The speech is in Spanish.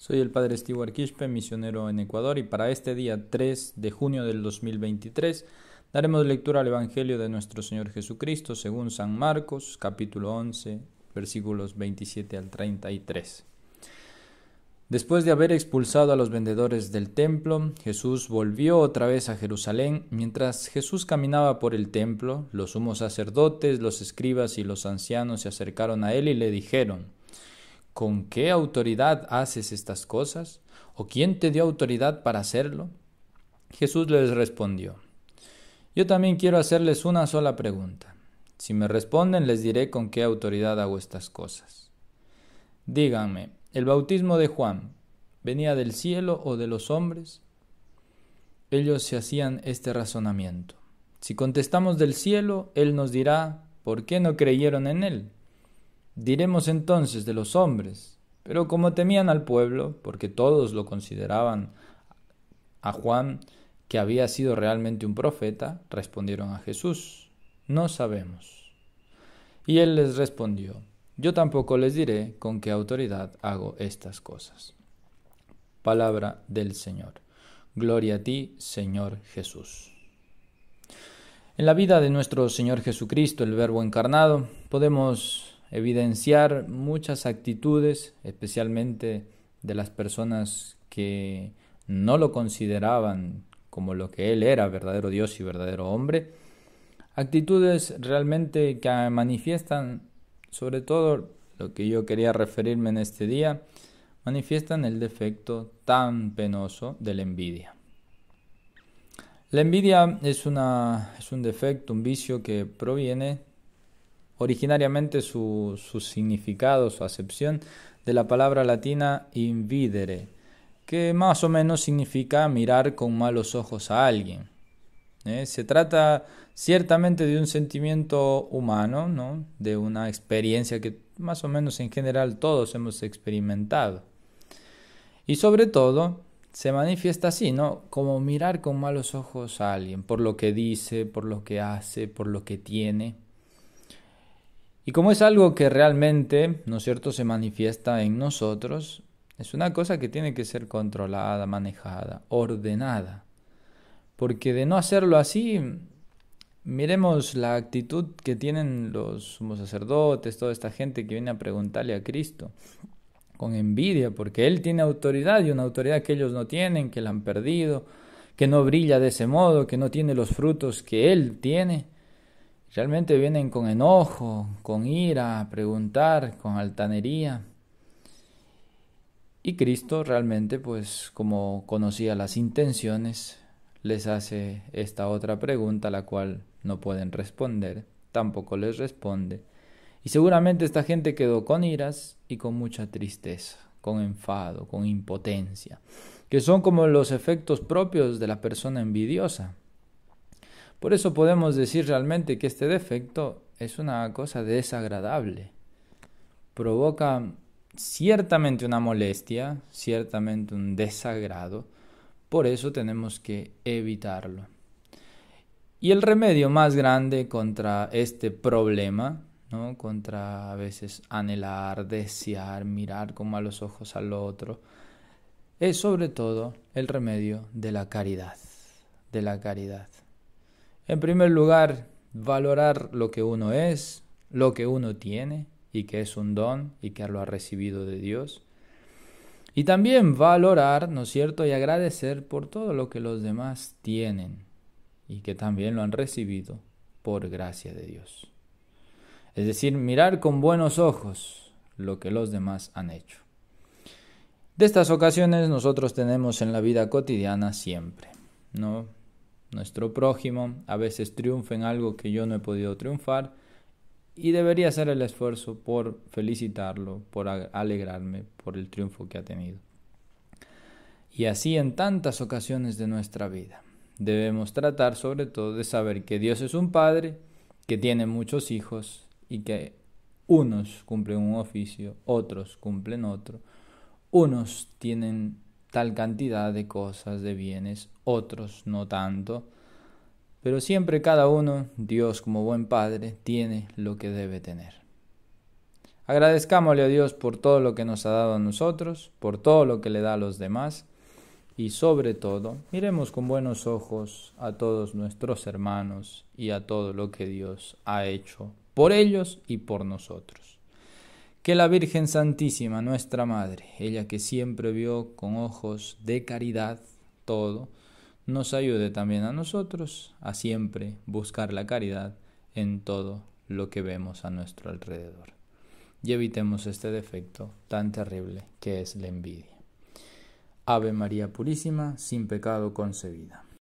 Soy el padre Stewart Quispe, misionero en Ecuador, y para este día 3 de junio del 2023 daremos lectura al Evangelio de nuestro Señor Jesucristo según San Marcos, capítulo 11, versículos 27 al 33. Después de haber expulsado a los vendedores del templo, Jesús volvió otra vez a Jerusalén. Mientras Jesús caminaba por el templo, los sumos sacerdotes, los escribas y los ancianos se acercaron a él y le dijeron, ¿Con qué autoridad haces estas cosas? ¿O quién te dio autoridad para hacerlo? Jesús les respondió, Yo también quiero hacerles una sola pregunta. Si me responden les diré con qué autoridad hago estas cosas. Díganme, ¿el bautismo de Juan venía del cielo o de los hombres? Ellos se hacían este razonamiento. Si contestamos del cielo, Él nos dirá, ¿por qué no creyeron en Él? Diremos entonces de los hombres, pero como temían al pueblo, porque todos lo consideraban a Juan, que había sido realmente un profeta, respondieron a Jesús, no sabemos. Y él les respondió, yo tampoco les diré con qué autoridad hago estas cosas. Palabra del Señor. Gloria a ti, Señor Jesús. En la vida de nuestro Señor Jesucristo, el Verbo encarnado, podemos evidenciar muchas actitudes, especialmente de las personas que no lo consideraban como lo que él era, verdadero Dios y verdadero hombre, actitudes realmente que manifiestan, sobre todo lo que yo quería referirme en este día, manifiestan el defecto tan penoso de la envidia. La envidia es, una, es un defecto, un vicio que proviene originariamente su, significado, su acepción de la palabra latina invidere, que más o menos significa mirar con malos ojos a alguien. ¿eh? Se trata ciertamente de un sentimiento humano, ¿no? de una experiencia que más o menos en general todos hemos experimentado. Y sobre todo se manifiesta así, ¿no? Como mirar con malos ojos a alguien, por lo que dice, por lo que hace, por lo que tiene. Y como es algo que realmente, ¿no es cierto?, se manifiesta en nosotros, es una cosa que tiene que ser controlada, manejada, ordenada. Porque de no hacerlo así, miremos la actitud que tienen los sumos sacerdotes, toda esta gente que viene a preguntarle a Cristo con envidia, porque Él tiene autoridad y una autoridad que ellos no tienen, que la han perdido, que no brilla de ese modo, que no tiene los frutos que Él tiene. Realmente vienen con enojo, con ira, a preguntar, con altanería. Y Cristo realmente, pues como conocía las intenciones, les hace esta otra pregunta, la cual no pueden responder, tampoco les responde. Y seguramente esta gente quedó con iras y con mucha tristeza, con enfado, con impotencia, que son como los efectos propios de la persona envidiosa. Por eso podemos decir realmente que este defecto es una cosa desagradable. Provoca ciertamente una molestia, ciertamente un desagrado. Por eso tenemos que evitarlo. Y el remedio más grande contra este problema, ¿no? contra a veces anhelar, desear, mirar con malos ojos al otro, es sobre todo el remedio de la caridad, de la caridad. En primer lugar, valorar lo que uno es, lo que uno tiene y que es un don y que lo ha recibido de Dios. Y también valorar, ¿no es cierto?, y agradecer por todo lo que los demás tienen y que también lo han recibido por gracia de Dios. Es decir, mirar con buenos ojos lo que los demás han hecho. De estas ocasiones nosotros tenemos en la vida cotidiana siempre, ¿no? nuestro prójimo, a veces triunfa en algo que yo no he podido triunfar y debería hacer el esfuerzo por felicitarlo, por alegrarme por el triunfo que ha tenido. Y así en tantas ocasiones de nuestra vida. Debemos tratar sobre todo de saber que Dios es un Padre, que tiene muchos hijos y que unos cumplen un oficio, otros cumplen otro, unos tienen tal cantidad de cosas, de bienes, otros no tanto. Pero siempre cada uno, Dios como buen Padre, tiene lo que debe tener. Agradezcámosle a Dios por todo lo que nos ha dado a nosotros, por todo lo que le da a los demás y sobre todo miremos con buenos ojos a todos nuestros hermanos y a todo lo que Dios ha hecho por ellos y por nosotros que la Virgen Santísima, nuestra Madre, ella que siempre vio con ojos de caridad todo, nos ayude también a nosotros a siempre buscar la caridad en todo lo que vemos a nuestro alrededor. Y evitemos este defecto tan terrible que es la envidia. Ave María Purísima, sin pecado concebida.